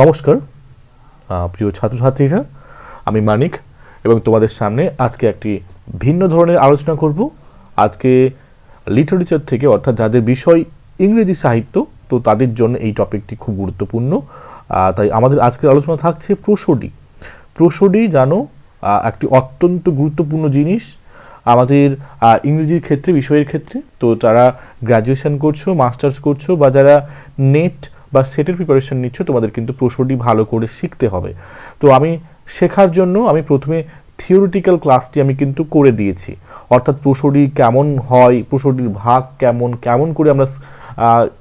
নমস্কার প্রিয় ছাত্রছাত্রীরা আমি মানিক এবং তোমাদের সামনে আজকে একটি ভিন্ন ধরনের আলোচনা করব আজকে লিটারেচার থেকে অর্থাৎ যাদের বিষয় ইংরেজি সাহিত্য তো তাদের জন্য এই টপিকটি খুব গুরুত্বপূর্ণ তাই আমাদের আজকের আলোচনা থাকছে প্রসডি প্রসডি জানো একটি অত্যন্ত গুরুত্বপূর্ণ জিনিস আমাদের ইংরেজির ক্ষেত্রে বিষয়ের ক্ষেত্রে তো তারা গ্র্যাজুয়েশন করছো মাস্টার্স করছো বা যারা নেট বা সেটের প্রিপারেশন নিচ্ছ তোমাদের কিন্তু প্রশ্নটি ভালো করে শিখতে হবে তো আমি শেখার জন্য আমি প্রথমে থিওরিটিক্যাল ক্লাসটি আমি কিন্তু করে দিয়েছি অর্থাৎ প্রশ্নটি কেমন হয় প্রশ্নটির ভাগ কেমন কেমন করে আমরা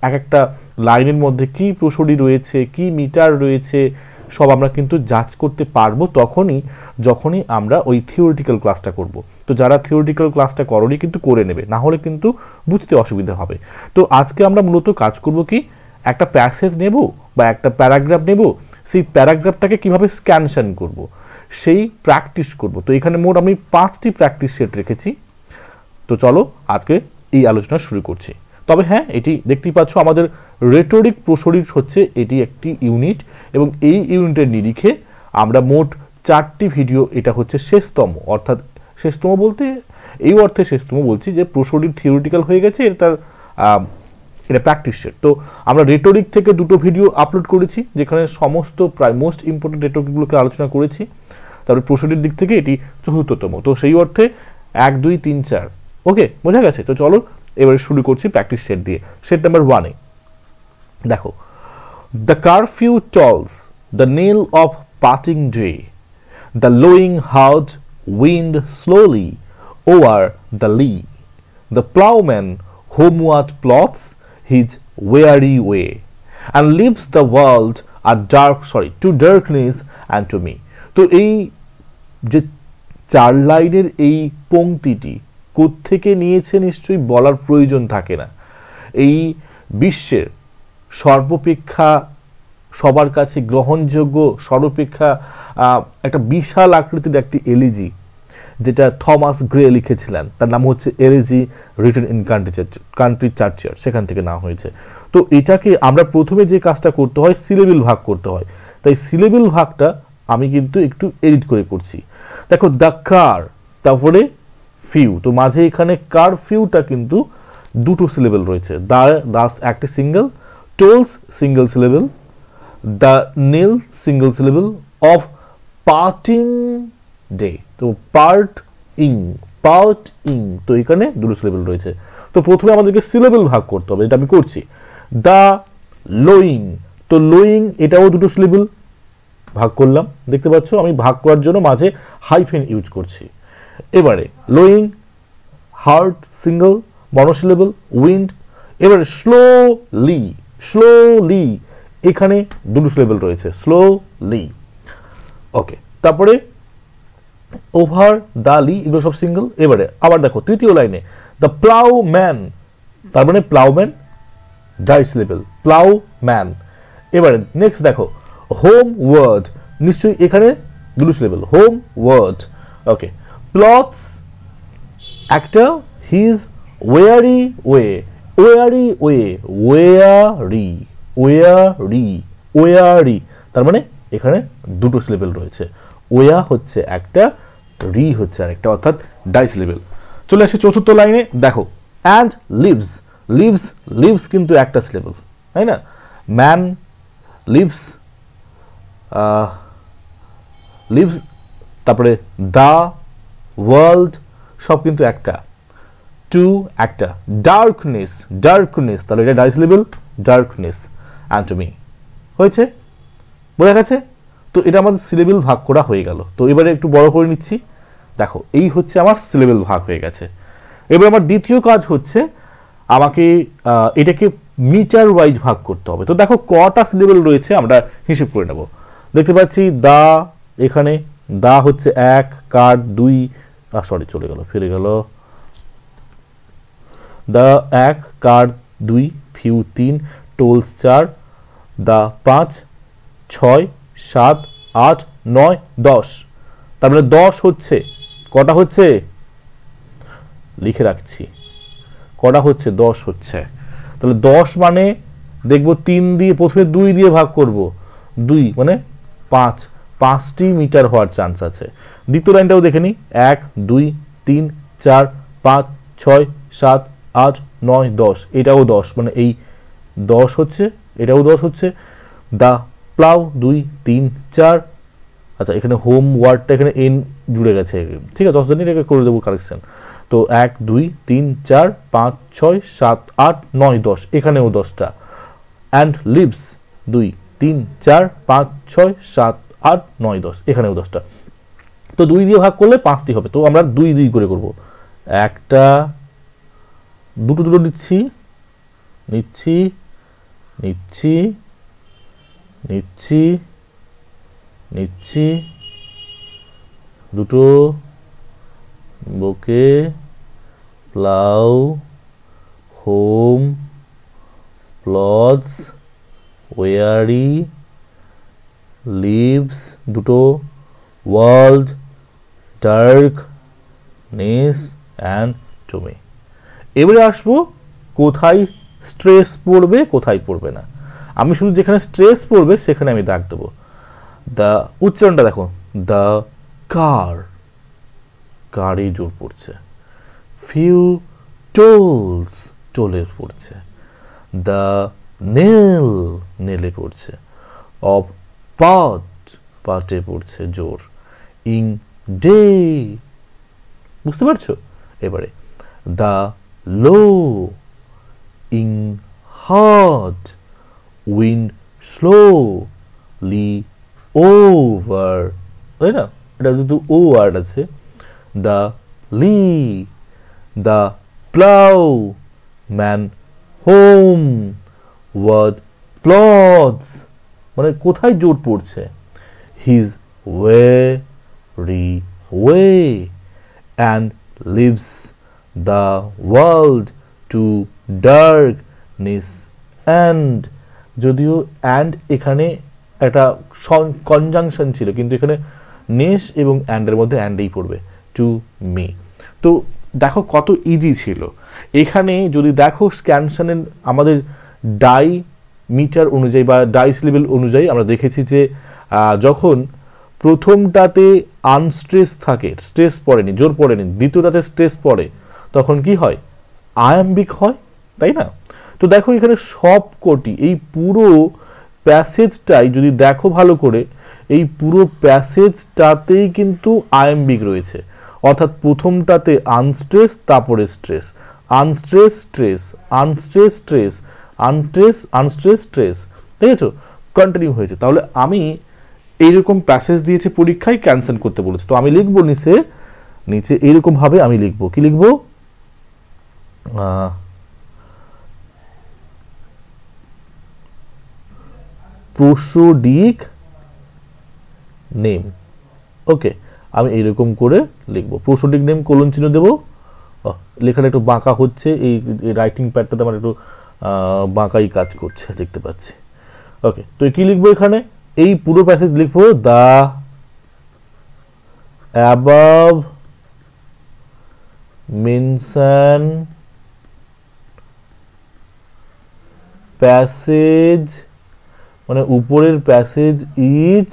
এক একটা লাইনের মধ্যে কি প্রশ্নটি রয়েছে কি মিটার রয়েছে সব আমরা কিন্তু যাচ করতে পারবো তখনই যখনই আমরা ওই থিওরিটিক্যাল ক্লাসটা করব। তো যারা থিওরিটিক্যাল ক্লাসটা করি কিন্তু করে নেবে না হলে কিন্তু বুঝতে অসুবিধা হবে তো আজকে আমরা মূলত কাজ করব কি একটা প্যাসেজ নেব বা একটা প্যারাগ্রাফ নেব সেই প্যারাগ্রাফটাকে কিভাবে স্ক্যানশান করব। সেই প্র্যাকটিস করব তো এখানে মোট আমি পাঁচটি প্র্যাকটিস সেট রেখেছি তো চলো আজকে এই আলোচনা শুরু করছি তবে হ্যাঁ এটি দেখতেই পাচ্ছ আমাদের রেটোরিক প্রসরিক হচ্ছে এটি একটি ইউনিট এবং এই ইউনিটের নিরিখে আমরা মোট চারটি ভিডিও এটা হচ্ছে শেষতম অর্থাৎ শেষতম বলতে এই অর্থে শেষতম বলছি যে প্রসরিক থিওরিটিক্যাল হয়ে গেছে এর তার এটা প্র্যাকটিস প্র্যাকটিসের তো আমরা রেটরিক থেকে দুটো ভিডিও আপলোড করেছি যেখানে সমস্ত প্রায় মোস্ট ইম্পর্টেন্ট রেটরিকগুলোকে আলোচনা করেছি তারপরে প্রসূতির দিক থেকে এটি চতুর্থতম তো সেই অর্থে এক দুই তিন চার ওকে বোঝা গেছে তো চলো এবারে শুরু করছি প্র্যাকটিস সেট দিয়ে সেট নাম্বার ওয়ানে দেখো the curfew tolls the knell of parting day the lowing হাউজ wind slowly over the lea the ploughman homeward plods his weary way and leaves the world আর dark sorry to darkness and to me তো এই যে চার লাইনের এই পংক্তিটি কোত্থেকে নিয়েছে নিশ্চয়ই বলার প্রয়োজন থাকে না এই বিশ্বের সর্বপেক্ষা সবার কাছে গ্রহণযোগ্য সর্বপেক্ষা একটা বিশাল আকৃতির একটি এলিজি যেটা থমাস গ্রে লিখেছিলেন তার নাম হচ্ছে elegy written in country church country churchyard সেখান থেকে না হয়েছে তো এটাকে আমরা প্রথমে যে কাজটা করতে হয় সিলেবিল ভাগ করতে হয় তাই সিলেবিল ভাগটা আমি কিন্তু একটু এডিট করে করছি দেখো দ্য কার তারপরে ফিউ তো মাঝে এখানে কার ফিউটা কিন্তু দুটো সিলেবেল রয়েছে দা দাস একটি single tolls single syllable the knell single syllable of parting day তো পার্ট ইং পার্ট ইং তো এখানে দুটো সিলেবেল রয়েছে তো প্রথমে আমাদেরকে সিলেবেল ভাগ করতে হবে এটা আমি করছি দা লোয়িং তো লোয়িং এটাও দুটো সিলেবেল ভাগ করলাম দেখতে পাচ্ছ আমি ভাগ করার জন্য মাঝে হাইফেন ইউজ করছি এবারে lowing herd single monosyllable wind এবারে স্লোলি স্লোলি এখানে দুটো সিলেবেল রয়েছে স্লোলি ওকে তারপরে ওভার দা লি এগুলো সব সিঙ্গেল এবারে আবার দেখো তৃতীয় লাইনে দ্য প্লাউ ম্যান তার মানে ploughman disyllable ploughman এবারে নেক্সট দেখো হোম ওয়ার্ড নিশ্চয়ই এখানে দুলু লেভেল হোম ওয়ার্ড ওকে প্লথ একটা his weary way weary way weary weary weary তার মানে এখানে দুটো সিলেবেল রয়েছে ওয়া হচ্ছে একটা রি হচ্ছে আরেকটা অর্থাৎ লেভেল চলে আসে চতুর্থ লাইনে দেখো অ্যান্ড লিভস লিভস লিভস কিন্তু একটা সিলেবল তাই না ম্যান লিভস লিভস তারপরে দ্য ওয়ার্ল্ড সব কিন্তু একটা টু একটা ডার্কনেস ডার্কনেস তাহলে এটা dice disyllable darkness and to me হয়েছে বোঝা গেছে তো এটা আমাদের সিলেবেল ভাগ করা হয়ে গেল তো এবারে একটু বড় করে নিচ্ছি দেখো এই হচ্ছে আমার সিলেবেল ভাগ হয়ে গেছে এবার আমার দ্বিতীয় কাজ হচ্ছে আমাকে এটাকে মিটার ওয়াইজ ভাগ করতে হবে তো দেখো কটা সিলেবেল রয়েছে আমরা হিসেব করে নেব দেখতে পাচ্ছি দা এখানে দা হচ্ছে এক কার্ড দুই সরি চলে গেল ফিরে গেল দা এক কার দুই ফিউ তিন টোলস চার দা পাঁচ ছয় সাত আট নয় দশ তার মানে দশ হচ্ছে কটা হচ্ছে লিখে রাখছি কটা হচ্ছে দশ হচ্ছে তাহলে দশ মানে দেখব তিন দিয়ে প্রথমে দুই দিয়ে ভাগ করব দুই মানে পাঁচ পাঁচটি মিটার হওয়ার চান্স আছে দ্বিতীয় লাইনটাও দেখে নিই এক দুই তিন চার পাঁচ ছয় সাত আট নয় দশ এটাও দশ মানে এই দশ হচ্ছে এটাও দশ হচ্ছে দা প্লাউ দুই তিন চার আচ্ছা এখানে হোম ওয়ার্ডটা এখানে এন জুড়ে গেছে ঠিক আছে অসুবিধা নেই এটাকে করে দেবো কারেকশান তো এক দুই তিন চার পাঁচ ছয় সাত আট নয় দশ এখানেও দশটা অ্যান্ড লিভস দুই তিন চার পাঁচ ছয় সাত আট নয় দশ এখানেও দশটা তো দুই দিয়ে ভাগ করলে পাঁচটি হবে তো আমরা দুই দুই করে করব একটা দুটো দুটো নিচ্ছি নিচ্ছি নিচ্ছি নিচ্ছি নিচ্ছি দুটো বোকে plough home plods weary leaves দুটো world darkness and to me এবারে আসবো কোথায় স্ট্রেস পড়বে কোথায় পড়বে না আমি শুধু যেখানে স্ট্রেস পড়বে সেখানে আমি দাগ দেবো দ্য উচ্চারণটা দেখো দ্য কার কারই জোর পড়ছে ফিউ টোলস টোলে পড়ছে দ্য নেল নেলে পড়ছে অফ পাট পাটে পড়ছে জোর ইং ডে বুঝতে পারছো এবারে দ্য লো ইং হাট উইন্ড স্লোলি ওভার তাই না এটা যেহেতু ও ওয়ার্ড আছে the lea the ploughman homeward plods মানে কোথায় জোর পড়ছে his weary way and leaves the world to darkness and যদিও অ্যান্ড এখানে একটা কনজাংশন ছিল কিন্তু এখানে নেস এবং অ্যান্ডের মধ্যে অ্যান্ডেই পড়বে টু মি তো দেখো কত ইজি ছিল এখানে যদি দেখো স্ক্যানসানের আমাদের ডাই মিটার অনুযায়ী বা ডাইস লেভেল অনুযায়ী আমরা দেখেছি যে যখন প্রথমটাতে আনস্ট্রেস থাকে স্ট্রেস পড়েনি জোর পড়েনি দ্বিতীয়টাতে স্ট্রেস পড়ে তখন কি হয় আয়াম্বিক হয় তাই না তো দেখো এখানে সব কটি এই পুরো প্যাসেজটাই যদি দেখো ভালো করে এই পুরো প্যাসেজটাতেই কিন্তু আয়ম্বিক রয়েছে অর্থাৎ প্রথমটাতে আনস্ট্রেস তারপরে stress unstress stress unstress stress unstress unstress stress আছে কন্টিনিউ হয়েছে তাহলে আমি এইরকম প্যাসেজ দিয়েছে পরীক্ষায় ক্যান্সেল করতে বলেছে তো আমি লিখবো নিচে নিচে এইরকমভাবে আমি লিখবো কি লিখবো প্রসোডিক নেম ওকে আমি এরকম করে লিখব প্রসোডিক নেম কোলন চিহ্ন দেবো লেখাটা একটু বাঁকা হচ্ছে এই রাইটিং প্যাডটাতে আমার একটু বাঁকাই কাজ করছে দেখতে পাচ্ছি ওকে তো কী লিখবো এখানে এই পুরো প্যাসেজ লিখবো দ্য অ্যাবাভ mention প্যাসেজ মানে উপরের প্যাসেজ ইজ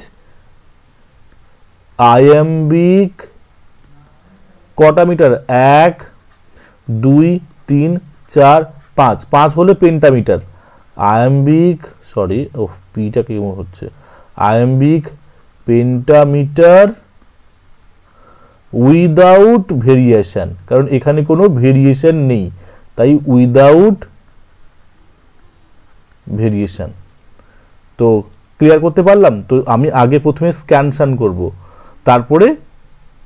আইএম্বিক কটা মিটার এক দুই তিন চার পাঁচ পাঁচ হলে পেন্টামিটার আয়াম্বিক সরি ও পিটা কি হচ্ছে আয়াম্বিক পেন্টামিটার উইদাউট ভেরিয়েশন কারণ এখানে কোনো ভেরিয়েশন নেই তাই উইদাউট ভেরিয়েশন তো ক্লিয়ার করতে পারলাম তো আমি আগে প্রথমে স্ক্যান স্যান করব তারপরে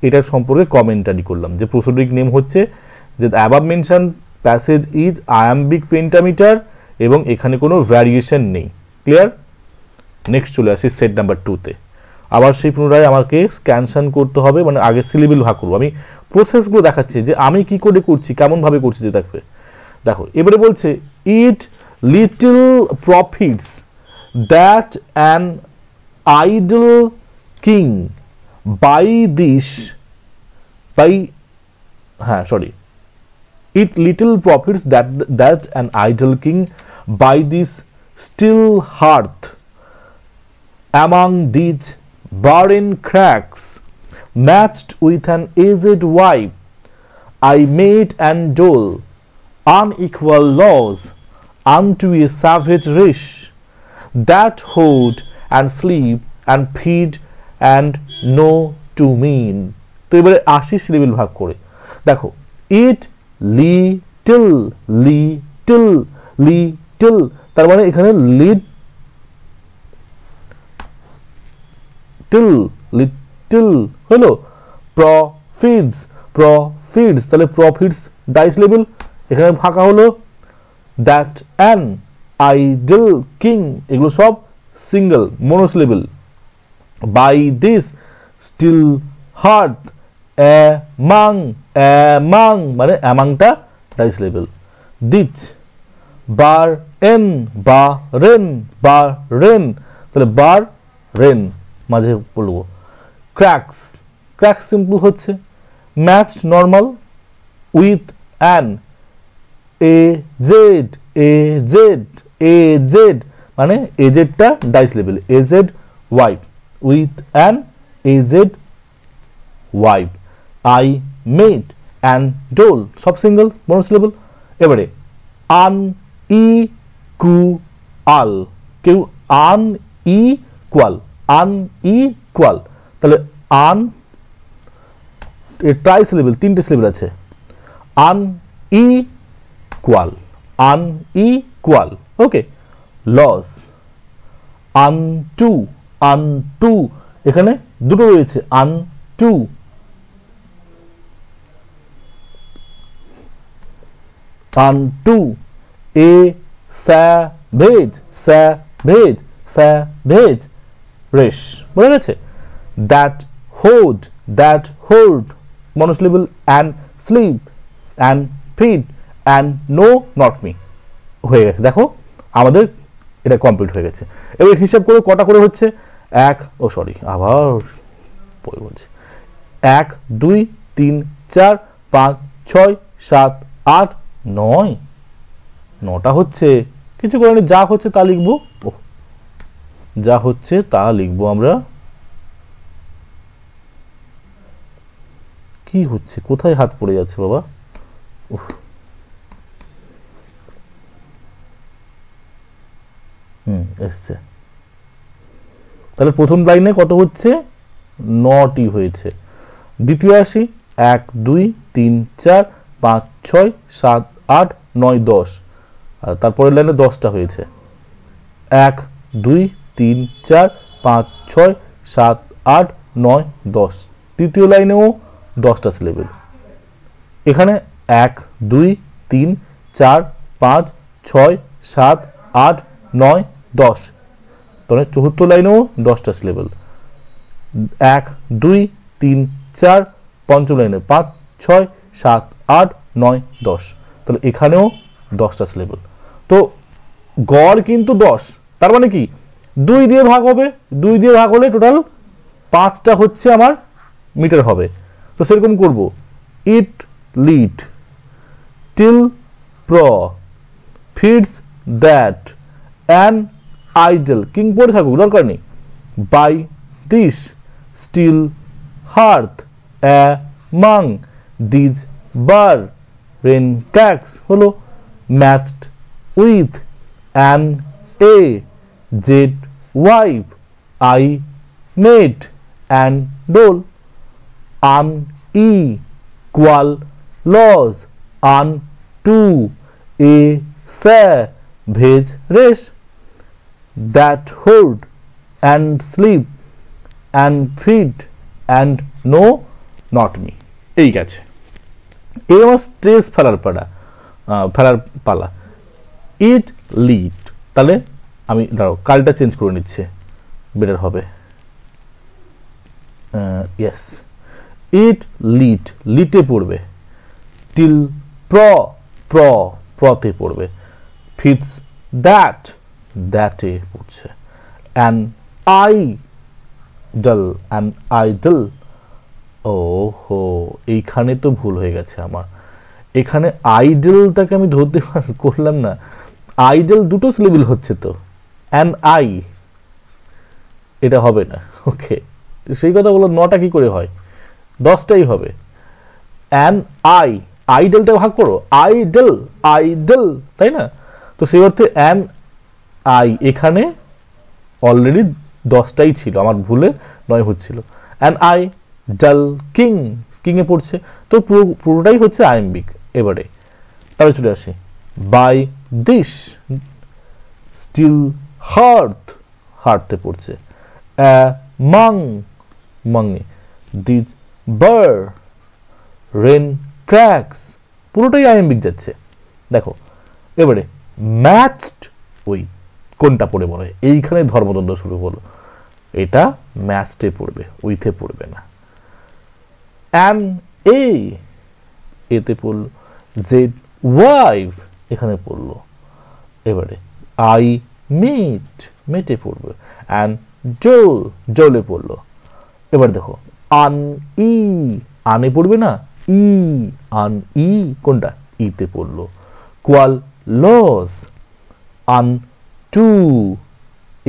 এটার সম্পর্কে কমেন্টারি করলাম যে প্রসোডিক নেম হচ্ছে যে above mentioned passage is iambic pentameter এবং এখানে কোনো ভ্যারিয়েশন নেই ক্লিয়ার নেক্সট চলে আসি সেট নাম্বার টুতে আবার সেই পুনরায় আমাকে স্ক্যান স্যান করতে হবে মানে আগে সিলেবিল ভাগ করবো আমি প্রসেসগুলো দেখাচ্ছি যে আমি কি করে করছি কেমনভাবে করছি যে দেখবে দেখো এবারে বলছে it little profits that an idle king by this by uh, sorry it little profits that that an idle king by this still hearth among these barren cracks matched with an aged wife I made and dole unequal laws unto a savage race that hoard and sleep and feed and know to mean তো এবারে আশিস সিলেবিল ভাগ করে দেখো it little little little তার মানে এখানে little little হলো profits profits তাহলে প্রফিটস ডাইস লেবেল এখানে ফাঁকা হলো দ্যাট অ্যান্ড আইডল কিং এগুলো সব single monosyllable by this still hearth among among মানে অ্যামাংটা রাইস লেভেল these barren barren barren তাহলে বার রেন মাঝে বলবো ক্র্যাক্স ক্র্যাক সিম্পল হচ্ছে matched normal with an aged aged AZ মানে এজেডটা disyllable aged wife with an aged wife I mete and dole সব single monosyllable এবারে আন ই কু আল কেউ আন ই কোয়াল আন ই কোয়াল তাহলে আন ট্রাইস সিলেবল তিনটে সিলেবেল আছে আন ই কোয়াল আন ই কোয়াল ওকে লস আনটু আনটু এখানে দুটো রয়েছে unto unto a savage savage savage race বোঝা গেছে that hoard that hoard monosyllable and sleep and feed and know not me হয়ে গেছে দেখো আমাদের এটা কমপ্লিট হয়ে গেছে এবার হিসাব করে কটা করে হচ্ছে এক ও সরি আবার পরে বলছি এক দুই তিন চার পাঁচ ছয় সাত আট নয় নটা হচ্ছে কিছু করেনি যা হচ্ছে তা লিখবো ও যা হচ্ছে তা লিখবো আমরা কি হচ্ছে কোথায় হাত পড়ে যাচ্ছে বাবা উফ হুম এসছে তাহলে প্রথম লাইনে কত হচ্ছে নটি হয়েছে দ্বিতীয় আসি এক দুই তিন চার পাঁচ ছয় সাত আট নয় দশ আর তারপরের লাইনে দশটা হয়েছে এক দুই তিন চার পাঁচ ছয় সাত আট নয় দশ তৃতীয় লাইনেও দশটা সিলেবেল এখানে এক দুই তিন চার পাঁচ ছয় সাত আট নয় দশ তাহলে চতুর্থ লাইনেও দশটা সিলেবেল এক দুই তিন চার পঞ্চম লাইনে পাঁচ ছয় সাত আট নয় দশ তাহলে এখানেও দশটা সিলেবেল তো গড় কিন্তু দশ তার মানে কি দুই দিয়ে ভাগ হবে দুই দিয়ে ভাগ হলে টোটাল পাঁচটা হচ্ছে আমার মিটার হবে তো সেরকম করব it little profits that and idle king পড়ে থাকুক দরকার নেই by this still hearth among these barren crags হলো matched with an aged wife I mete and dole unequal laws unto a savage race that hoard and sleep and feed and no not me এই গেছে এ আমার stress ফেলার পাড়া ফেলার পালা ইট lead তাহলে আমি দাঁড়াও কালটা চেঞ্জ করে নিচ্ছে বেটার হবে ইয়েস ইট লিট লিটে পড়বে টিল প্র প্র প্রতে পড়বে ফিটস দ্যাট দ্যাটে পড়ছে অ্যান আইডল অ্যান আইডল ও হো এইখানে তো ভুল হয়ে গেছে আমার এখানে আইডলটাকে আমি ধরতে করলাম না আইডল দুটো সিলেবিল হচ্ছে তো অ্যান আই এটা হবে না ওকে সেই কথা বলো নটা কি করে হয় দশটাই হবে অ্যান আই আইডলটা ভাগ করো আইডল আইডল তাই না তো সেই অর্থে অ্যান আই এখানে অলরেডি দশটাই ছিল আমার ভুলে নয় হচ্ছিল অ্যান্ড আই জাল কিং কিংয়ে পড়ছে তো পুরো পুরোটাই হচ্ছে আইএমবিক এবারে তাহলে চলে আসি বাই দিস স্টিল হার্থ হার্থে পড়ছে মাং মাংয়ে দিজ বার রেন ক্র্যাক্স পুরোটাই আইএমবিক যাচ্ছে দেখো এবারে ম্যাথড উইথ কোনটা পড়ে মনে এইখানে ধর্মদ্বন্দ্ব শুরু হলো এটা ম্যাথসটে পড়বে উইথে পড়বে না অ্যান এ এতে পড়ল যে ওয়াইফ এখানে পড়ল এবারে আই মেট মেটে পড়বে অ্যান্ড জল জলে পড়ল এবার দেখো আন ই আনে পড়বে না ই আন ই কোনটা ইতে e পড়ল কোয়াল laws unto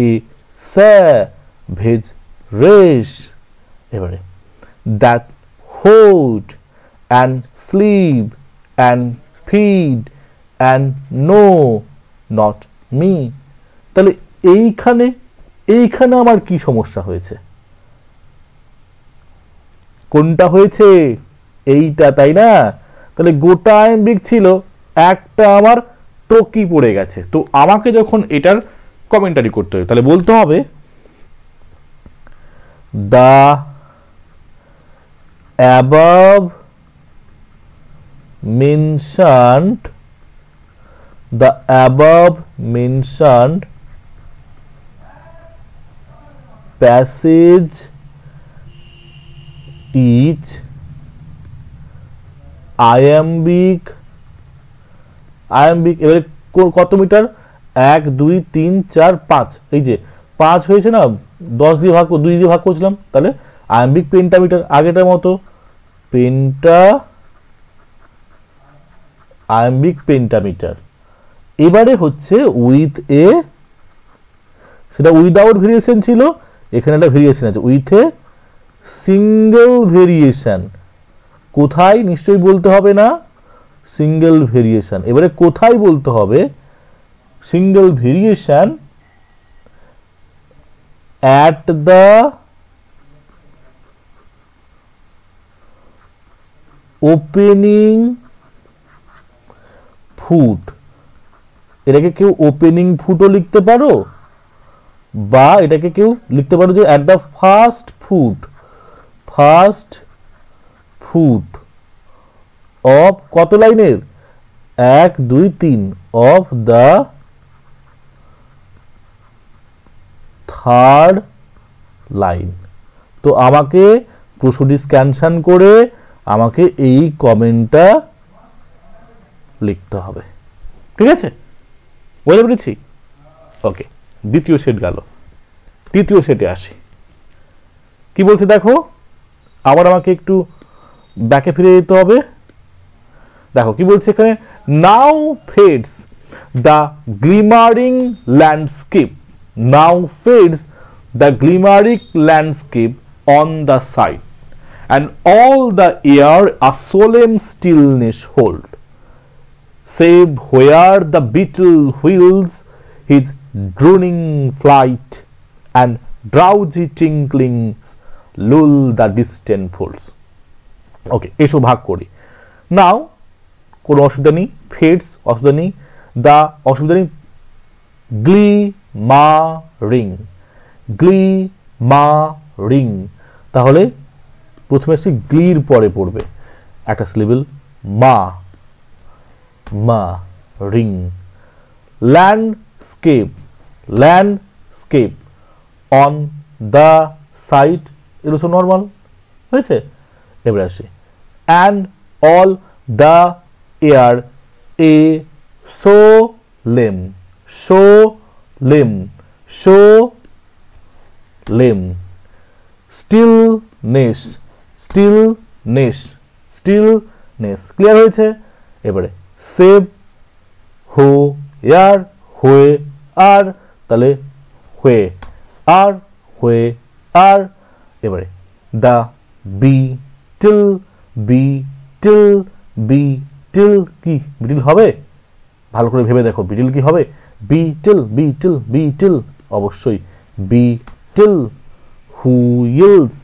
a স্যা savage race এবারে that hoard and sleep and feed and know not me তাহলে এইখানে এইখানে আমার কি সমস্যা হয়েছে কোনটা হয়েছে এইটা তাই না তাহলে গোটা আইম্বিক ছিল একটা আমার টোকি পড়ে গেছে তো আমাকে যখন এটার কমেন্টারি করতে হবে তাহলে বলতে হবে the above mentioned the above mentioned passage is iambic iambic এবারে কত মিটার এক দুই তিন চার পাঁচ এই যে পাঁচ হয়েছে না দশ দিয়ে ভাগ দুই দিয়ে ভাগ করছিলাম তাহলে আয়াম্বিক পেন্টামিটার আগেটার মতো পেন্টা আয়াম্বিক পেন্টামিটার এবারে হচ্ছে উইথ এ সেটা উইদাউট ভেরিয়েশন ছিল এখানে একটা ভেরিয়েশন আছে উইথ এ সিঙ্গেল ভেরিয়েশন কোথায় নিশ্চয়ই বলতে হবে না সিঙ্গেল ভেরিয়েশান এবারে কোথায় বলতে হবে single variation at the opening foot এটাকে কেউ ওপেনিং ফুটও লিখতে পারো বা এটাকে কেউ লিখতে পারো যে at the first foot first foot of কত লাইনের এক দুই তিন অফ দ্য থার্ড লাইন তো আমাকে প্রসুডিস স্ক্যানশান করে আমাকে এই কমেন্টটা লিখতে হবে ঠিক আছে বলে পেরেছি ওকে দ্বিতীয় সেট গেল তৃতীয় সেটে আসি কি বলছে দেখো আবার আমাকে একটু ব্যাকে ফিরে যেতে হবে দেখো কি বলছে এখানে now fades the glimmering landscape now fades the glimmering landscape on the sight and all the air a solemn stillness hold save where the beetle wheels his droning flight and drowsy tinklings lull the distant folds ওকে এসো ভাগ করি নাও কোনো অসুবিধা নেই fades অসুবিধা নেই দা অসুবিধা নেই গ্লি মা রিং গ্লি মা রিং তাহলে প্রথমে সে গ্লির পরে পড়বে একটা সিলেবেল মা মা রিং landscape landscape on the sight এগুলো সব নর্মাল হয়েছে এবারে আসি and all the air a solemn solemn solemn stillness stillness stillness clear হয়েছে এবারে সেভ হো এয়ার হয়ে আর তাহলে হয়ে আর হয়ে আর এবারে the beetle beetle beetle কি বিটিল হবে ভালো করে ভেবে দেখো বিটিল কি হবে beetle beetle beetle অবশ্যই beetle wheels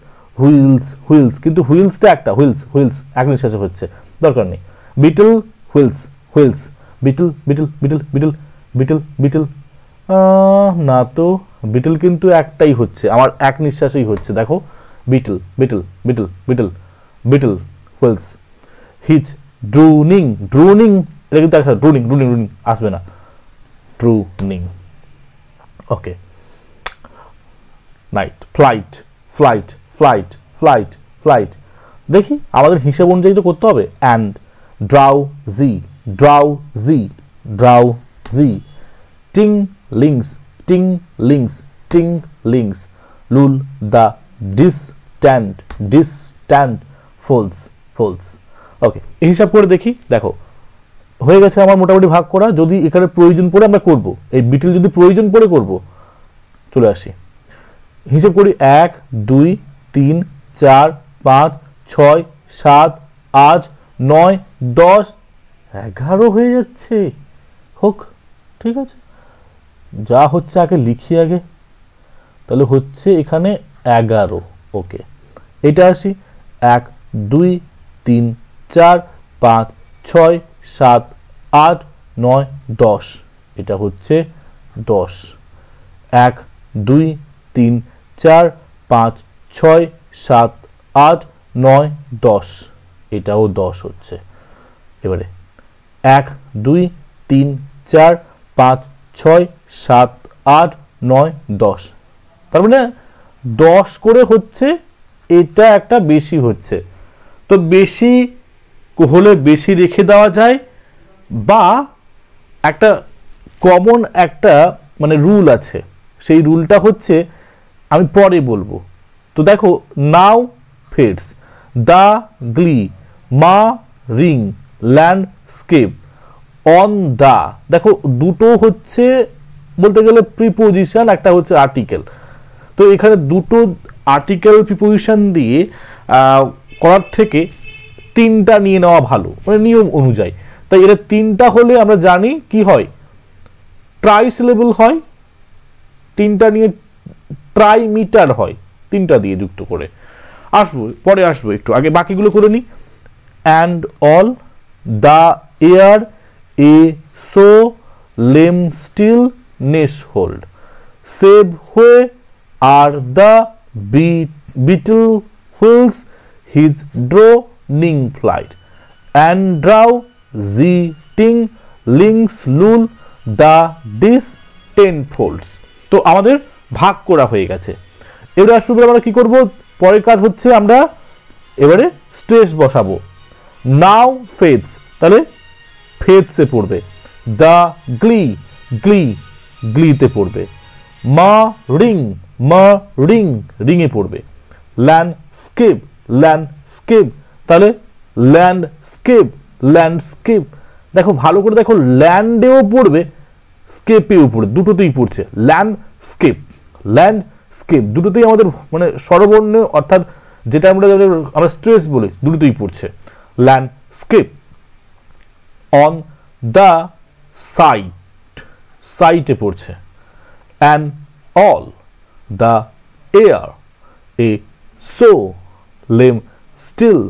wheels wheels কিন্তু হুইলসটা একটা হুইলস হুইলস এক নিঃশ্বাসে হচ্ছে দরকার নেই beetle wheels wheels beetle beetle beetle beetle beetle beetle না তো বিটল কিন্তু একটাই হচ্ছে আমার এক নিঃশ্বাসেই হচ্ছে দেখো beetle beetle beetle beetle beetle wheels his droning droning এটা কিন্তু একটা ড্রুনিং ড্রুনিং ড্রুনিং আসবে না droning okay night flight flight flight flight flight দেখি আমাদের হিসাব অনুযায়ী তো করতে হবে অ্যান্ড ড্রাউ জি ড্রাউ জি ড্রাউ জি টিং লিংস টিং লিংস টিং লিংস লুল দ্য ডিস্ট্যান্ড ডিস্ট্যান্ড ফোলস ফোলস ওকে হিসাব করে দেখি দেখো হয়ে গেছে আমার মোটামুটি ভাগ করা যদি এখানে প্রয়োজন পড়ে আমরা করব এই বিটিল যদি প্রয়োজন পড়ে করব চলে আসি হিসেব করি এক দুই তিন চার পাঁচ ছয় সাত আট নয় দশ এগারো হয়ে যাচ্ছে হোক ঠিক আছে যা হচ্ছে আগে লিখি আগে তাহলে হচ্ছে এখানে এগারো ওকে এটা আসি এক দুই তিন চার পাঁচ ছয় সাত আট নয় দশ এটা হচ্ছে দশ এক দুই তিন চার পাঁচ ছয় সাত আট নয় দশ এটাও দশ হচ্ছে এবারে এক দুই তিন চার পাঁচ ছয় সাত আট নয় দশ তার মানে দশ করে হচ্ছে এটা একটা বেশি হচ্ছে তো বেশি হলে বেশি রেখে দেওয়া যায় বা একটা কমন একটা মানে রুল আছে সেই রুলটা হচ্ছে আমি পরে বলবো তো দেখো নাও ফেডস দ্য গ্লি মা রিং ল্যান্ডস্কেপ অন দা দেখো দুটো হচ্ছে বলতে গেলে প্রিপোজিশন একটা হচ্ছে আর্টিকেল তো এখানে দুটো আর্টিকেল প্রিপোজিশন দিয়ে করার থেকে তিনটা নিয়ে নেওয়া ভালো মানে নিয়ম অনুযায়ী তাই এটা তিনটা হলে আমরা জানি কি হয় সিলেবল হয় তিনটা নিয়ে মিটার হয় তিনটা দিয়ে যুক্ত করে আসবো পরে আসবো একটু আগে বাকিগুলো করে নিই and all the air a solemn stillness hold save হয়ে আর the beetle wheels his droning flight and drowsy tinklings লুল দা ডিস টেন ফোল্ডস তো আমাদের ভাগ করা হয়ে গেছে এবারে আসলে আমরা কি করব পরের কাজ হচ্ছে আমরা এবারে স্ট্রেস বসাবো নাও ফেজ তাহলে ফেজসে পড়বে দ্য গ্লি গ্লি গ্লিতে পড়বে মা রিং মা রিং রিংয়ে পড়বে ল্যান্ডস্কেপ ল্যান্ডস্কেপ তাহলে ল্যান্ডস্কেপ ল্যান্ডস্কেপ দেখো ভালো করে দেখো ল্যান্ডেও পড়বে স্কেপেও পড়বে দুটোতেই পড়ছে ল্যান্ডস্কেপ ল্যান্ডস্কেপ দুটোতেই আমাদের মানে স্বরবর্ণ অর্থাৎ যেটা আমরা আমরা স্ট্রেস বলি দুটোতেই পড়ছে ল্যান্ডস্কেপ অন দ্য সাইট সাইটে পড়ছে and all the air a solemn 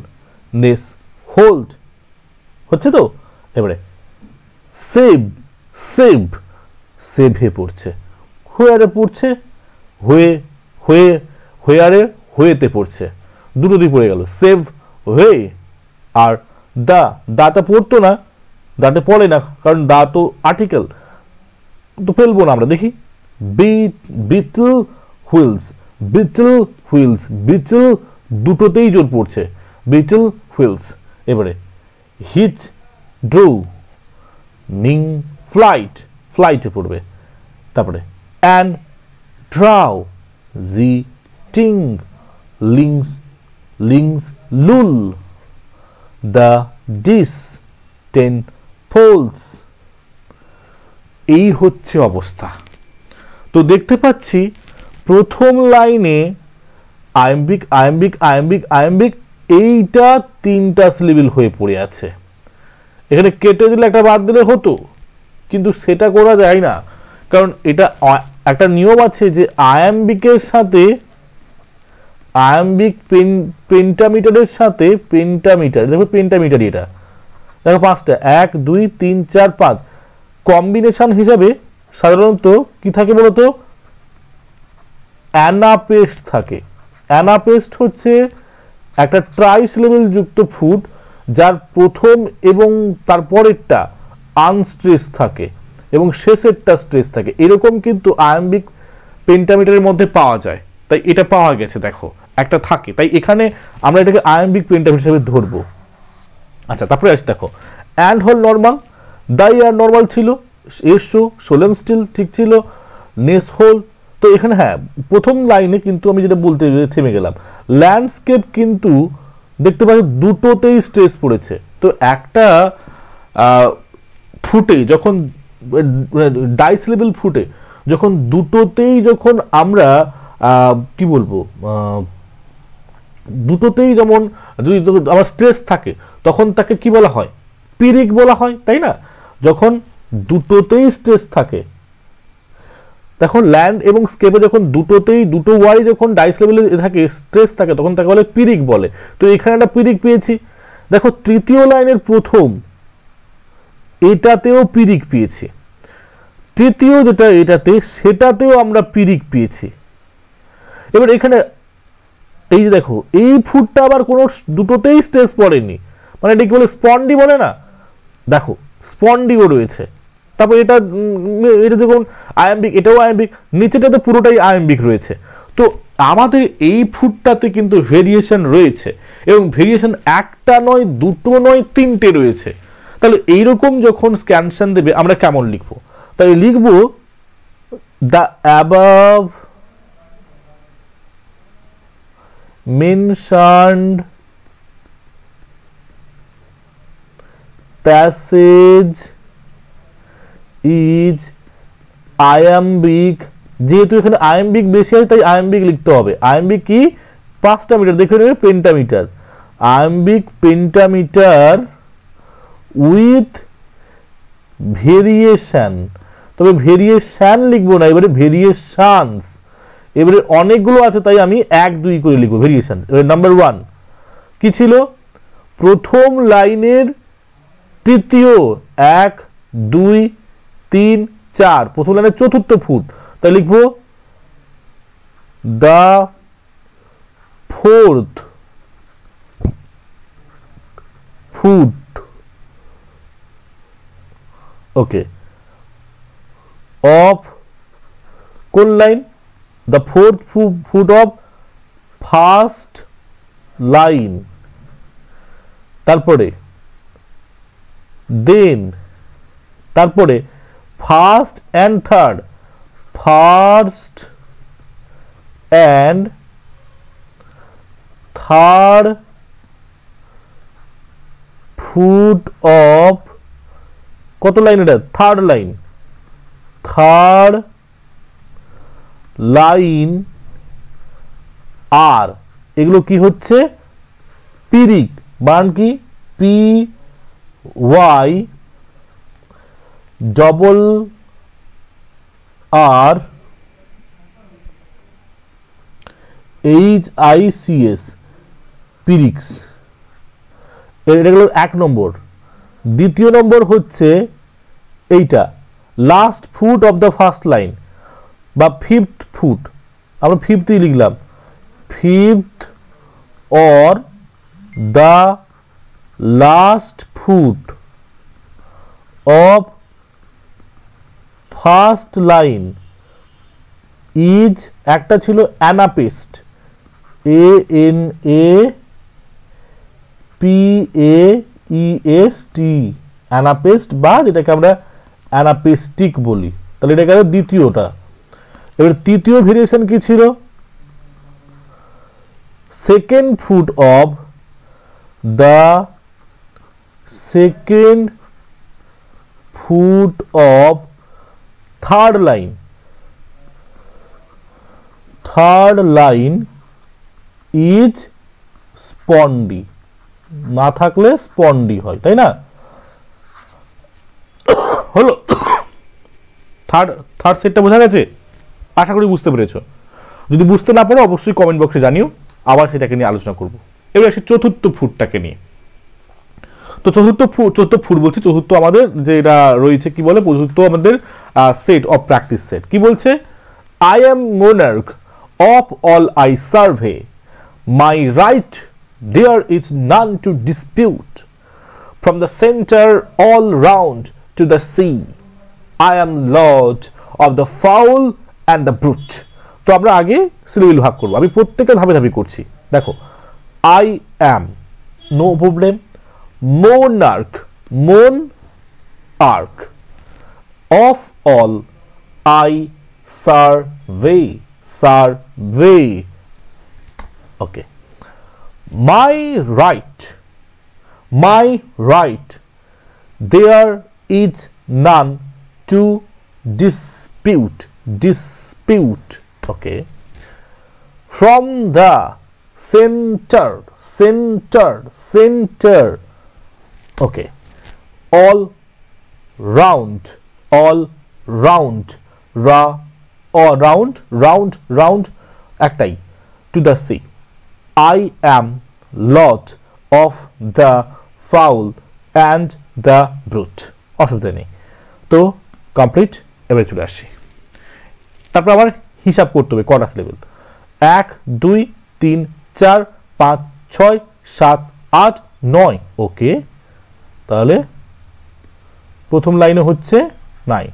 stillness hold হচ্ছে তো এবারে সেভ সেভ সেভে পড়ছে হোয়ারে পড়ছে হয়ে হয়ে হোয়ারে হয়েতে পড়ছে দুটোতেই দুই পড়ে গেল সেভ হয়ে আর দা দাটা পড়তো না দাতে পড়ে না কারণ দা তো আর্টিকেল তো ফেলবো না আমরা দেখি বি beetle wheels beetle wheels beetle দুটোতেই জোর পড়ছে বিটল হুইলস এবারে হিট ড্রু নিং ফ্লাইট ফ্লাইটে পড়বে তারপরে and drowsy tinklings লিংস lull the distant folds এই হচ্ছে অবস্থা তো দেখতে পাচ্ছি প্রথম লাইনে আয়ম্বিক আয়ম্বিক আয়ম্বিক আয়ম্বিক এইটা তিনটা সিলেবিল হয়ে পড়ে আছে এখানে কেটে দিলে একটা বাদ দিলে হতো কিন্তু সেটা করা যায় না কারণ এটা একটা নিয়ম আছে যে আয়াম্বিকের সাথে আয়াম্বিক পেন পেন্টামিটারের সাথে পেন্টামিটার দেখো পেন্টামিটারই এটা দেখো পাঁচটা এক দুই তিন চার পাঁচ কম্বিনেশান হিসাবে সাধারণত কি থাকে বলতো অ্যানাপেস্ট থাকে অ্যানাপেস্ট হচ্ছে একটা লেভেল যুক্ত ফুড যার প্রথম এবং তারপরেরটা আনস্ট্রেস থাকে এবং শেষেরটা স্ট্রেস থাকে এরকম কিন্তু আয়াম্বিক পেন্টামিটারের মধ্যে পাওয়া যায় তাই এটা পাওয়া গেছে দেখো একটা থাকে তাই এখানে আমরা এটাকে আয়াম্বিক পেন্টামিটার হিসেবে ধরবো আচ্ছা তারপরে আসি দেখো অ্যান্ড হল নর্মাল দাই আর নর্মাল ছিল এসো সোলেম স্টিল ঠিক ছিল নেস হোল তো এখানে হ্যাঁ প্রথম লাইনে কিন্তু আমি যেটা বলতে থেমে গেলাম ল্যান্ডস্কেপ কিন্তু দেখতে পাচ্ছ দুটোতেই স্ট্রেস পড়েছে তো একটা ফুটে যখন ডাইস লেভেল ফুটে যখন দুটোতেই যখন আমরা কি বলবো দুটোতেই যেমন যদি আমার স্ট্রেস থাকে তখন তাকে কি বলা হয় পিরিক বলা হয় তাই না যখন দুটোতেই স্ট্রেস থাকে দেখো ল্যান্ড এবং স্কেপে যখন দুটোতেই দুটো ওয়ারই যখন ডাইস লেভেলে থাকে স্ট্রেস থাকে তখন তাকে বলে পিরিক বলে তো এখানে একটা পিরিক পেয়েছি দেখো তৃতীয় লাইনের প্রথম এটাতেও পিরিক পেয়েছি তৃতীয় যেটা এটাতে সেটাতেও আমরা পিরিক পেয়েছি এবার এখানে এই যে দেখো এই ফুটটা আবার কোনো দুটোতেই স্ট্রেস পড়েনি মানে এটা কি বলে স্পন্ডি বলে না দেখো স্পন্ডিও রয়েছে তারপর এটা এটা দেখুন আয়াম্বিক এটাও আয়াম্বিক তো পুরোটাই আয়াম্বিক রয়েছে তো আমাদের এই ফুডটাতে কিন্তু ভেরিয়েশন রয়েছে এবং ভেরিয়েশন একটা নয় দুটো নয় তিনটে রয়েছে তাহলে এইরকম যখন স্ক্যানশন দেবে আমরা কেমন লিখব তাহলে লিখব the above mentioned passage is iambic যেহেতু এখানে আয়াম্বিক বেশি আছে তাই আয়াম্বিক লিখতে হবে আয়াম্বিক কি পাঁচটা মিটার দেখে নেবে pentameter iambic pentameter with variation তবে ভেরিয়েশন লিখবো না এবারে ভেরিয়েশানস এবারে অনেকগুলো আছে তাই আমি এক দুই করে লিখবো ভেরিয়েশন এবারে নাম্বার ওয়ান কি ছিল প্রথম লাইনের তৃতীয় এক দুই তিন চার প্রথম লাইনের চতুর্থ ফুট তাই লিখবো the fourth foot okay of কোন line the fourth foot of first line তারপরে দেন তারপরে first and third first and third foot of কত লাইন এটা থার্ড লাইন থার্ড লাইন আর এগুলো কি হচ্ছে পিরিক বান কি P Y double R H I C S pyrrhics এটা হলো এক নম্বর দ্বিতীয় নম্বর হচ্ছে এইটা last foot of the first line বা ফিফথ ফুট আমরা ফিফথই লিখলাম fifth or the last foot of first line is একটা ছিল anapaest A N A P A E S T anapaest বা যেটাকে আমরা অ্যানাপিস্টিক বলি তাহলে এটা গেল দ্বিতীয়টা এবার তৃতীয় ভেরিয়েশন কি ছিল second foot of the second foot of third line third line is spondee না থাকলে স্পন্ডি হয় তাই না হলো থার্ড থার্ড সেটটা বোঝা গেছে আশা করি বুঝতে পেরেছ যদি বুঝতে না পারো অবশ্যই কমেন্ট বক্সে জানিও আবার সেটাকে নিয়ে আলোচনা করব এবার আসি চতুর্থ ফুটটাকে নিয়ে তো চতুর্থ চতুর্থ ফুট বলছি চতুর্থ আমাদের যে এটা রয়েছে কি বলে চতুর্থ আমাদের সেট অফ প্র্যাকটিস সেট কি বলছে I am monarch of all I survey my right there is none to dispute from the centre all round to the sea I am lord of the fowl and the brute তো আমরা আগে সিলেবিল ভাগ করবো আমি প্রত্যেকটা ধাপে ধাপে করছি দেখো I am no problem monarch monarch of all I survey survey okay my right my right there is none to dispute dispute okay from the center center center okay all round all round ra or round round round actai to the sea i am lot of the fowl and the brute অসুবিধা নেই তো complete এবারে চলে আসি তারপর আবার হিসাব করতে হবে কটাস লেভেল এক দুই তিন চার পাঁচ ছয় সাত আট নয় ওকে তাহলে প্রথম লাইনে হচ্ছে নাই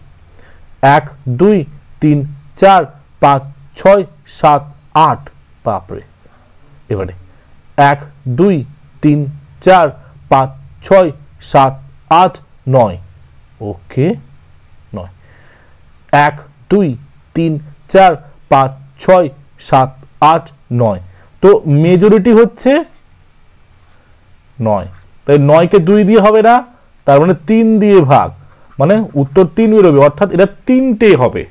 এক দুই তিন চার পাঁচ ছয় সাত আট বাপরে এবারে এক দুই তিন চার পাঁচ ছয় সাত আট নয় ওকে নয় এক দুই তিন চার পাঁচ ছয় সাত আট নয় তো মেজরিটি হচ্ছে নয় তাই নয়কে দুই দিয়ে হবে না তার মানে তিন দিয়ে ভাগ মানে উত্তর তিন বেরোবে অর্থাৎ এটা তিনটে হবে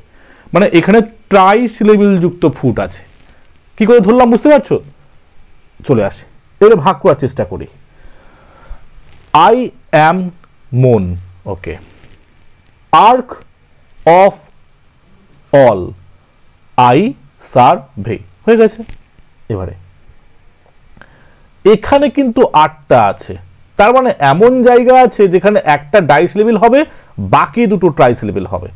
মানে এখানে ট্রাই যুক্ত ফুট আছে কি করে ধরলাম বুঝতে পারছো চলে আসে এবারে ভাগ করার চেষ্টা করি আই অ্যাম মন okay arch of all I ভে হয়ে গেছে এবারে এখানে কিন্তু আটটা আছে তার মানে এমন জায়গা আছে যেখানে একটা ডাইস লেভেল হবে বাকি দুটো লেভেল হবে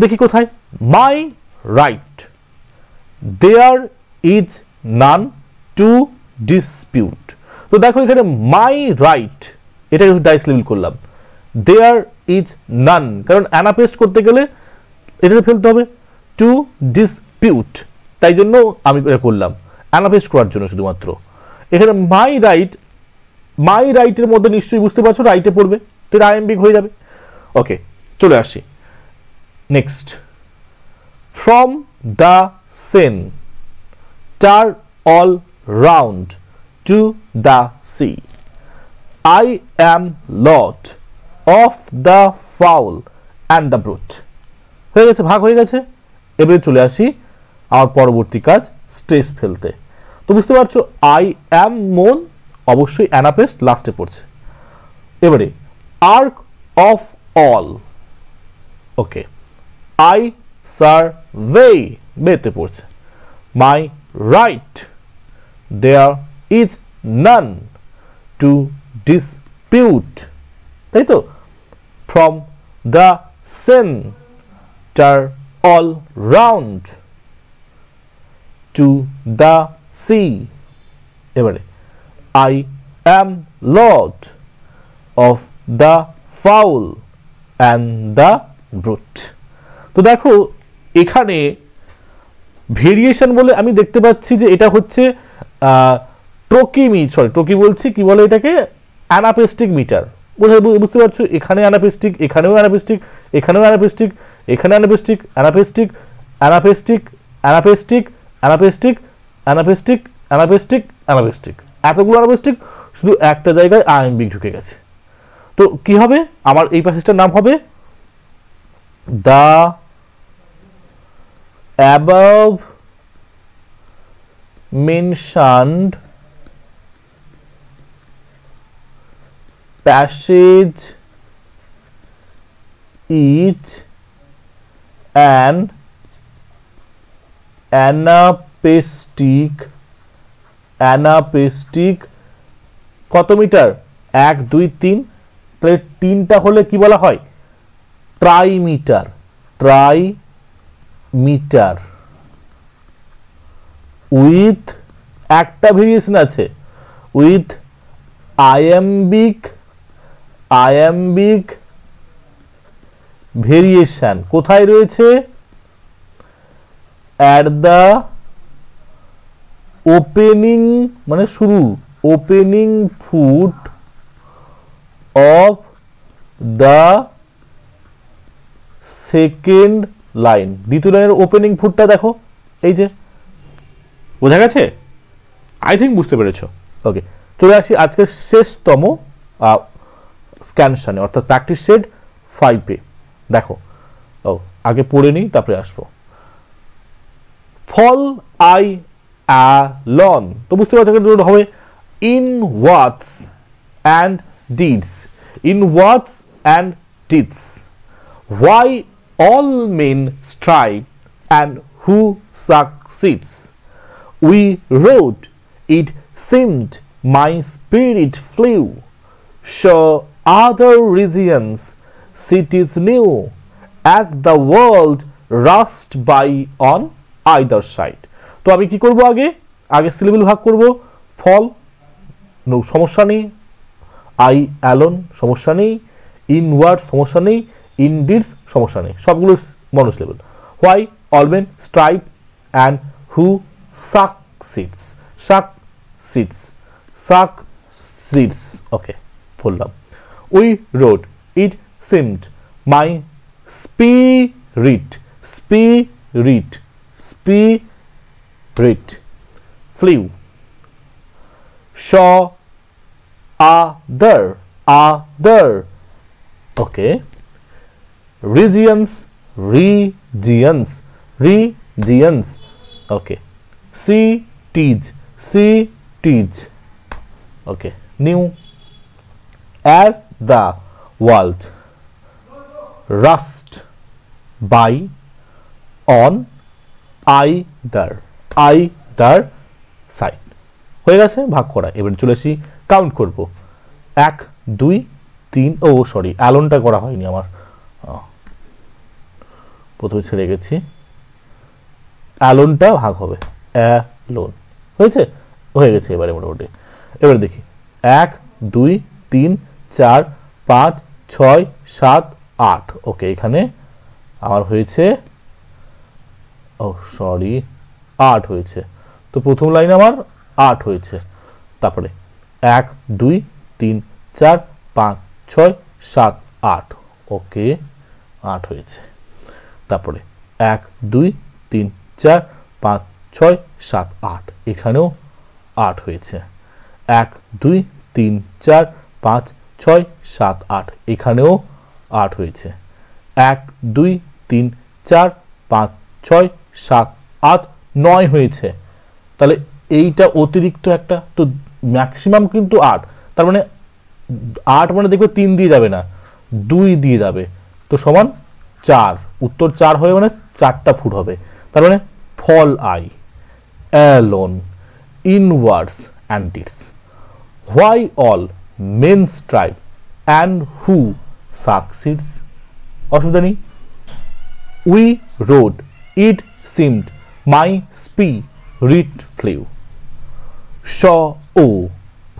দেখি কোথায় my right there is none to dispute তো দেখো এখানে মাই রাইট এটা ডাইস লেভেল করলাম দেয়ার ইজ নান কারণ অ্যানাপেস্ট করতে গেলে এটাতে ফেলতে হবে টু ডিসপিউট তাই জন্য আমি এটা করলাম অ্যানাপেস্ট করার জন্য শুধুমাত্র এখানে মাই রাইট মাই রাইটের মধ্যে নিশ্চয়ই বুঝতে পারছো রাইটে পড়বে তো আইএমবিক হয়ে যাবে ওকে চলে আসি next from the centre all round to the sea I am lot of the fowl and the brute হয়ে গেছে ভাগ হয়ে গেছে এবারে চলে আসি আমার পরবর্তী কাজ স্ট্রেস ফেলতে তো বুঝতে পারছো আই অ্যাম মন অবশ্যই অ্যানাপেস্ট লাস্টে পড়ছে এবারে arch of all okay I survey বেতে পড়ছে my right there is none to dispute তাই তো from the centre all round to the sea এবারে I am Lord of the fowl and the brute তো দেখো এখানে variation বলে আমি দেখতে পাচ্ছি যে এটা হচ্ছে টোকি মি সরি টোকি বলছি কি বলে এটাকে অ্যানাপেস্টিক মিটার বুঝতে পারছো এখানে অ্যানাপেস্টিক এখানেও অ্যানাপেস্টিক এখানেও অ্যানাপেস্টিক এখানে অ্যানাপেস্টিক অ্যানাপেস্টিক অ্যানাপেস্টিক অ্যানাপেস্টিক অ্যানাপেস্টিক অ্যানাপেস্টিক অ্যানাপেস্টিক অ্যানাপেস্টিক অ্যানাপেস্টিক এতগুলো আরবিস্টিক শুধু একটা জায়গায় আইএমবিক ঢুকে গেছে তো কি হবে আমার এই প্যাসেজটার নাম হবে the above mentioned passage is an anapaestic anapaestic কত মিটার এক দুই তিন তাহলে তিনটা হলে কি বলা হয় ট্রাইমিটার মিটার উইথ একটা ভেরিয়েশন আছে উইথ আয়াম্বিক আয়াম্বিক ভেরিয়েশন কোথায় রয়েছে অ্যাট দ্য ওপেনিং মানে শুরু opening foot of the second line দ্বিতীয় লাইনের ওপেনিং ফুটটা দেখো এই যে বোঝা গেছে আই থিঙ্ক বুঝতে পেরেছ ওকে চলে আসি আজকের শেষতম স্ক্যানশানে অর্থাৎ প্র্যাকটিস সেট ফাইভে দেখো ও আগে পড়ে নিই তারপরে আসবো ফল আই alone তো বুঝতে পারছ এখানে রুট হবে in words and deeds in words and deeds why all men strive and who succeeds we rode. it seemed my spirit flew show other regions cities knew, as the world rushed by on either side তো আমি কি করব আগে আগে syllable ভাগ করব ফল no সমস্যা নেই আই অ্যালন সমস্যা নেই ইনওয়ার্ড সমস্যা নেই ইনডিডস সমস্যা নেই সবগুলো label why all men strive and who succeeds succeeds succeeds okay বললাম we rode it seemed my স্পি স্পিরিট স্পি breed, flew, saw, other, other, okay, regions, regions, regions, okay, cities, cities, okay, new as the world, rust, by, on, either either side হয়ে গেছে ভাগ করা এবার চলে আসি কাউন্ট করব এক দুই তিন ও সরি অ্যালনটা করা হয়নি আমার প্রথমে ছেড়ে গেছি অ্যালনটা ভাগ হবে অ্যালোন হয়েছে হয়ে গেছে এবারে মোটামুটি এবারে দেখি এক দুই তিন চার পাঁচ ছয় সাত আট ওকে এখানে আমার হয়েছে ও সরি আট হয়েছে তো প্রথম লাইন আমার আট হয়েছে তারপরে এক দুই তিন চার পাঁচ ছয় সাত আট ওকে আট হয়েছে তারপরে এক দুই তিন চার পাঁচ ছয় সাত আট এখানেও আট হয়েছে এক দুই তিন চার পাঁচ ছয় সাত আট এখানেও আট হয়েছে এক দুই তিন চার পাঁচ ছয় সাত আট নয় হয়েছে তাহলে এইটা অতিরিক্ত একটা তো ম্যাক্সিমাম কিন্তু আট তার মানে আট মানে দেখবে তিন দিয়ে যাবে না দুই দিয়ে যাবে তো সমান চার উত্তর চার হয়ে মানে চারটা ফুট হবে তার মানে fail I alone in words and deeds why all men strike and who succeeds অসুবিধা নেই we rode it seemed my spirit flew. স ও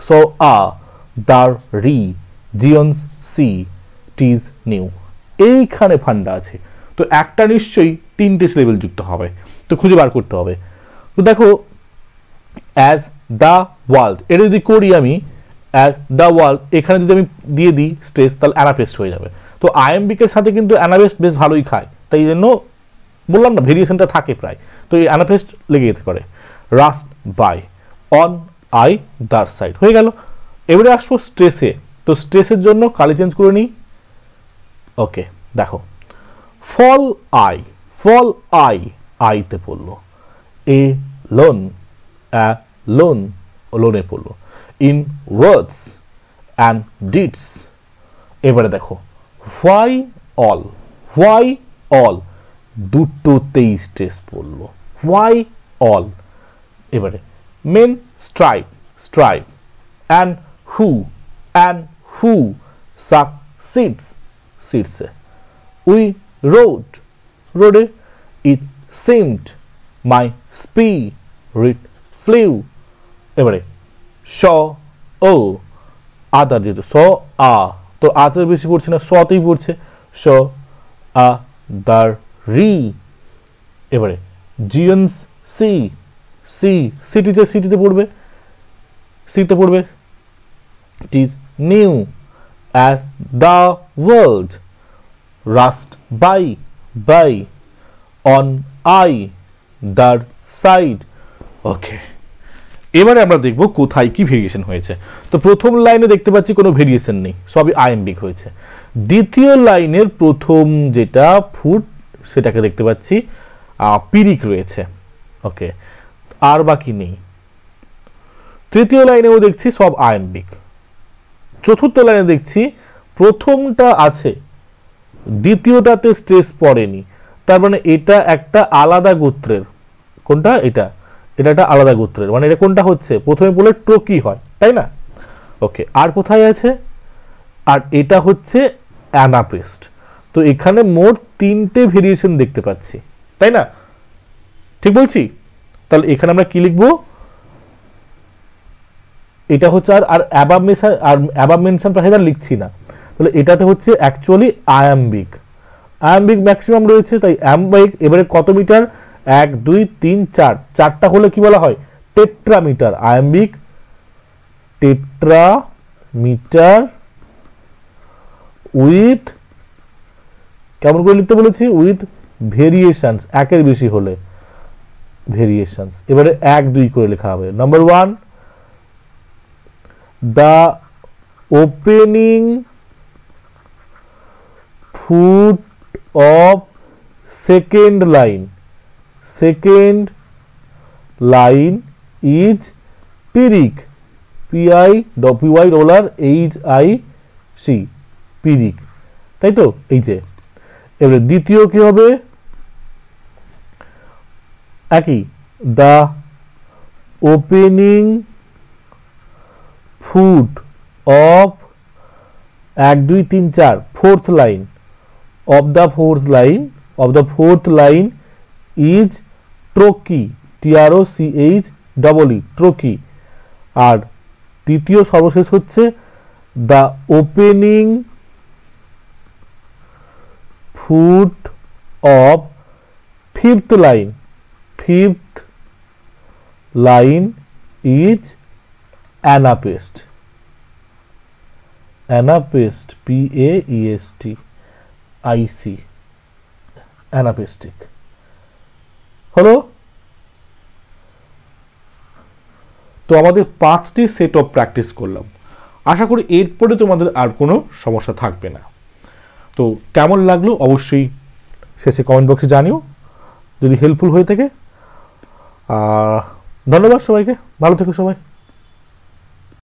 স আ dar রি জিয়ন্স সি টিজ নিউ এইখানে ফান্ডা আছে তো একটা নিশ্চয়ই তিনটে সিলেবেল যুক্ত হবে তো খুঁজে বার করতে হবে তো দেখো অ্যাজ দ্য ওয়ার্ল্ড এটা যদি করি আমি অ্যাজ দ্য ওয়ার্ল্ড এখানে যদি আমি দিয়ে দিই স্ট্রেস তাহলে অ্যানাপেস্ট হয়ে যাবে তো আইএমবিকের সাথে কিন্তু অ্যানাবেস্ট বেশ ভালোই খায় তাই জন্য বললাম না ভেরিয়েশনটা থাকে প্রায় তো এই অ্যানাফেস্ট লেগে যেতে পারে rushed by on either side হয়ে গেল এবারে আসবো স্ট্রেসে তো স্ট্রেসের জন্য কালি চেঞ্জ করে নিই ওকে দেখো ফল আই ফল আই আইতে পড়লো এ লোন অ্যা লোন লোনে পড়লো ইন ওয়ার্ডস অ্যান্ড ডিডস এবারে দেখো হোয়াই অল হোয়াই অল দুটোতেই স্ট্রেস পড়লো হোয়াই অল এবারে men strive strive and who and who সিডস সিডসে উই রোড রোডে ইট সিমড মাই রিট ফ্লিউ এবারে স ও আদার যেহেতু স আ ah, তো আতে বেশি পড়ছে না সতেই পড়ছে স আ দার রি এবারে জিএনস সি সি সিটিতে সিটিতে পড়বে সিতে পড়বে it is new as the world rushed by by on either side okay এবারে আমরা দেখব কোথায় কি ভেরিয়েশন হয়েছে তো প্রথম লাইনে দেখতে পাচ্ছি কোনো ভেরিয়েশন নেই সবই আইএমবিক হয়েছে দ্বিতীয় লাইনের প্রথম যেটা ফুট সেটাকে দেখতে পাচ্ছি পিরিক রয়েছে ওকে আর বাকি নেই তৃতীয় লাইনেও দেখছি সব আয়ম্বিক চতুর্থ লাইনে দেখছি প্রথমটা আছে দ্বিতীয়টাতে স্ট্রেস পড়েনি তার মানে এটা একটা আলাদা গোত্রের কোনটা এটা এটা একটা আলাদা গোত্রের মানে এটা কোনটা হচ্ছে প্রথমে বলে টোকি হয় তাই না ওকে আর কোথায় আছে আর এটা হচ্ছে অ্যানাপেস্ট তো এখানে মোট তিনটে ভেরিয়েশন দেখতে পাচ্ছি তাই না ঠিক বলছি তাহলে এখানে আমরা কি লিখব এটা হচ্ছে আর আর অ্যাবাব মেশান আর অ্যাবাব মেনশন আর লিখছি না তাহলে এটাতে হচ্ছে অ্যাকচুয়ালি আয়াম্বিক আয়াম্বিক ম্যাক্সিমাম রয়েছে তাই অ্যাম্বিক এবারে কত মিটার এক দুই তিন চার চারটা হলে কি বলা হয় টেট্রামিটার আয়াম্বিক টেট্রামিটার উইথ কেমন করে লিখতে বলেছি উইথ ভেরিয়েশনস একের বেশি হলে ভেরিয়েশনস এবারে এক দুই করে লেখা হবে number one the opening foot of second line second line is pyrrhic P I P Y রোলার এইচ আই সি পিরিক তাই তো এই যে এবারে দ্বিতীয় কি হবে একই দ্য ওপেনিং ফুট অফ এক দুই তিন চার fourth line of the fourth line of the fourth line is trochee T R O H double E trochee আর তৃতীয় সর্বশেষ হচ্ছে the opening foot of fifth line fifth line is anapest anapest p a e s t i c anapestic হলো তো আমাদের পাঁচটি set of practice করলাম আশা করি এরপরে তোমাদের আর কোনো সমস্যা থাকবে না তো কেমন লাগলো অবশ্যই শেষে কমেন্ট বক্সে জানিও যদি হেল্পফুল হয়ে থাকে আর ধন্যবাদ সবাইকে ভালো থেকো সবাই